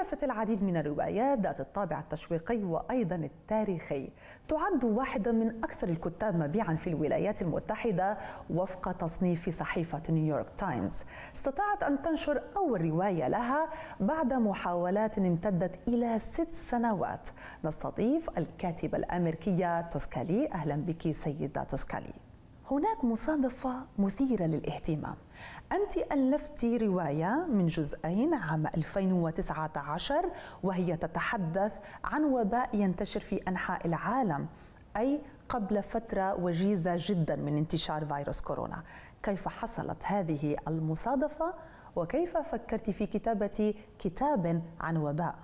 ألفت العديد من الروايات ذات الطابع التشويقي وأيضا التاريخي تعد واحدة من أكثر الكتاب مبيعا في الولايات المتحدة وفق تصنيف صحيفة نيويورك تايمز استطاعت أن تنشر أول رواية لها بعد محاولات امتدت إلى ست سنوات نستضيف الكاتبة الأمريكية توسكالي أهلا بك سيدة توسكالي هناك مصادفة مثيرة للاهتمام أنت ألفت رواية من جزئين عام 2019 وهي تتحدث عن وباء ينتشر في أنحاء العالم أي قبل فترة وجيزة جدا من انتشار فيروس كورونا كيف حصلت هذه المصادفة وكيف فكرت في كتابة كتاب عن وباء؟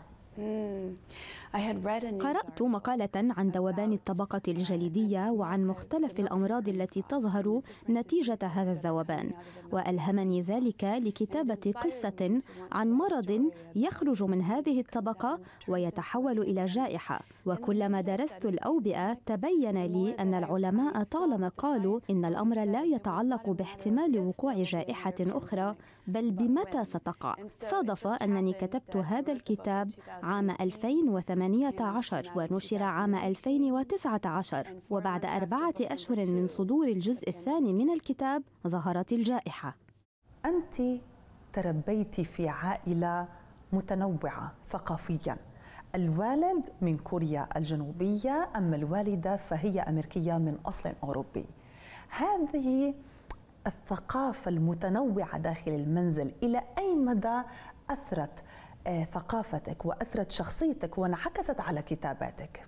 قرأت مقالة عن ذوبان الطبقة الجليدية وعن مختلف الأمراض التي تظهر نتيجة هذا الذوبان وألهمني ذلك لكتابة قصة عن مرض يخرج من هذه الطبقة ويتحول إلى جائحة وكلما درست الأوبئة تبين لي أن العلماء طالما قالوا إن الأمر لا يتعلق باحتمال وقوع جائحة أخرى بل بمتى ستقع صادف أنني كتبت هذا الكتاب عام 2018 ونشر عام 2019 وبعد أربعة أشهر من صدور الجزء الثاني من الكتاب ظهرت الجائحة أنت تربيت في عائلة متنوعة ثقافياً الوالد من كوريا الجنوبية أما الوالدة فهي أمريكية من أصل أوروبي هذه الثقافة المتنوعة داخل المنزل إلى أي مدى أثرت آه، ثقافتك وأثرت شخصيتك وانعكست على كتاباتك؟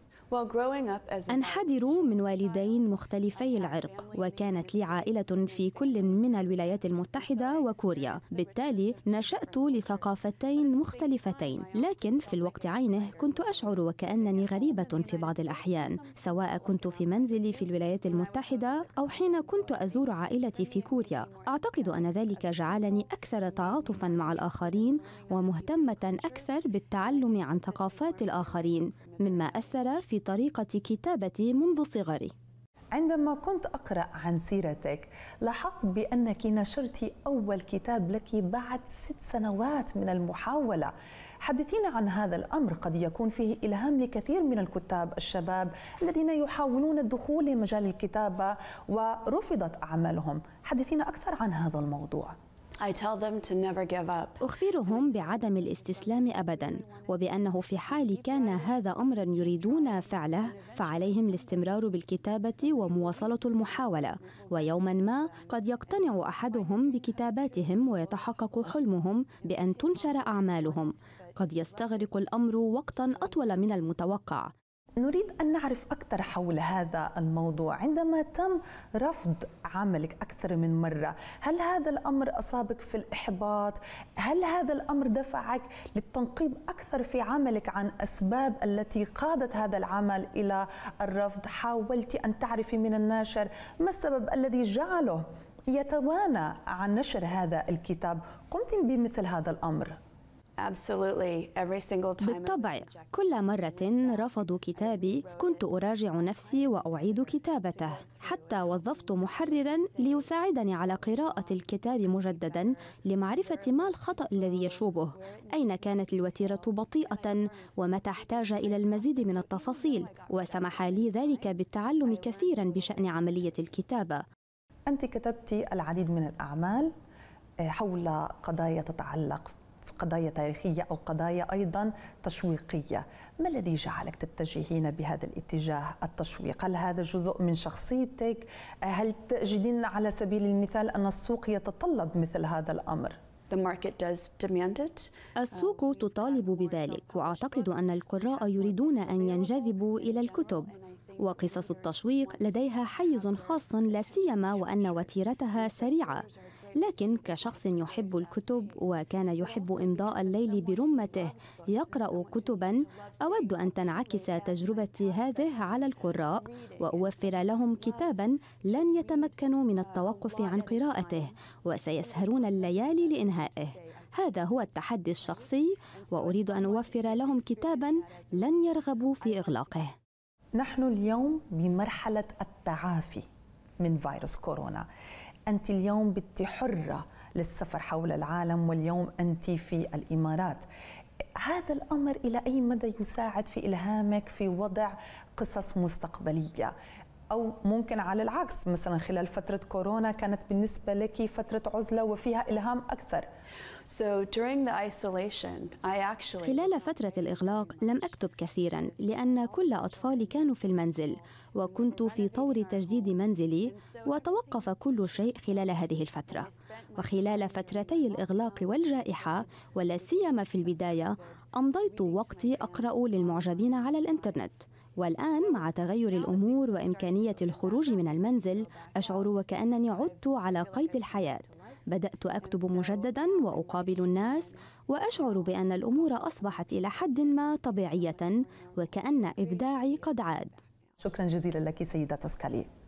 أنحدر من والدين مختلفي العرق وكانت لي عائلة في كل من الولايات المتحدة وكوريا بالتالي نشأت لثقافتين مختلفتين لكن في الوقت عينه كنت أشعر وكأنني غريبة في بعض الأحيان سواء كنت في منزلي في الولايات المتحدة أو حين كنت أزور عائلتي في كوريا أعتقد أن ذلك جعلني أكثر تعاطفا مع الآخرين ومهتمة أكثر بالتعلم عن ثقافات الآخرين مما أثر في طريقة كتابتي منذ صغري عندما كنت أقرأ عن سيرتك لاحظت بأنك نشرت أول كتاب لك بعد ست سنوات من المحاولة حدثينا عن هذا الأمر قد يكون فيه إلهام لكثير من الكتاب الشباب الذين يحاولون الدخول لمجال الكتابة ورفضت أعمالهم حدثينا أكثر عن هذا الموضوع أخبرهم بعدم الاستسلام أبدا وبأنه في حال كان هذا أمرا يريدون فعله فعليهم الاستمرار بالكتابة ومواصلة المحاولة ويوما ما قد يقتنع أحدهم بكتاباتهم ويتحقق حلمهم بأن تنشر أعمالهم قد يستغرق الأمر وقتا أطول من المتوقع نريد أن نعرف أكثر حول هذا الموضوع عندما تم رفض عملك أكثر من مرة هل هذا الأمر أصابك في الإحباط؟ هل هذا الأمر دفعك للتنقيب أكثر في عملك عن أسباب التي قادت هذا العمل إلى الرفض؟ حاولت أن تعرفي من الناشر ما السبب الذي جعله يتوانى عن نشر هذا الكتاب قمت بمثل هذا الأمر؟ بالطبع كل مرة رفضوا كتابي كنت أراجع نفسي وأعيد كتابته حتى وظفت محررا ليساعدني على قراءة الكتاب مجددا لمعرفة ما الخطأ الذي يشوبه أين كانت الوتيرة بطيئة ومتى احتاج إلى المزيد من التفاصيل وسمح لي ذلك بالتعلم كثيرا بشأن عملية الكتابة أنت كتبت العديد من الأعمال آه، حول قضايا تتعلق قضايا تاريخية أو قضايا أيضا تشويقية ما الذي جعلك تتجهين بهذا الاتجاه التشويق هل هذا جزء من شخصيتك هل تجدين على سبيل المثال أن السوق يتطلب مثل هذا الأمر السوق تطالب بذلك واعتقد ان القراء يريدون ان ينجذبوا الى الكتب وقصص التشويق لديها حيز خاص لا سيما وان وتيرتها سريعه لكن كشخص يحب الكتب وكان يحب إمضاء الليل برمته يقرأ كتبا أود أن تنعكس تجربتي هذه على القراء وأوفر لهم كتابا لن يتمكنوا من التوقف عن قراءته وسيسهرون الليالي لإنهائه هذا هو التحدي الشخصي وأريد أن أوفر لهم كتابا لن يرغبوا في إغلاقه نحن اليوم بمرحلة التعافي من فيروس كورونا أنت اليوم بنت حرة للسفر حول العالم واليوم أنت في الإمارات هذا الأمر إلى أي مدى يساعد في إلهامك في وضع قصص مستقبلية أو ممكن على العكس مثلا خلال فترة كورونا كانت بالنسبة لك فترة عزلة وفيها إلهام أكثر So during the isolation, I actually... خلال فترة الإغلاق لم أكتب كثيرا لأن كل أطفالي كانوا في المنزل وكنت في طور تجديد منزلي وتوقف كل شيء خلال هذه الفترة وخلال فترتي الإغلاق والجائحة ولا سيما في البداية أمضيت وقتي أقرأ للمعجبين على الإنترنت والآن مع تغير الأمور وإمكانية الخروج من المنزل أشعر وكأنني عدت على قيد الحياة بدأت أكتب مجددا وأقابل الناس وأشعر بأن الأمور أصبحت إلى حد ما طبيعية وكأن إبداعي قد عاد شكرا جزيلا لك سيدة تسكالي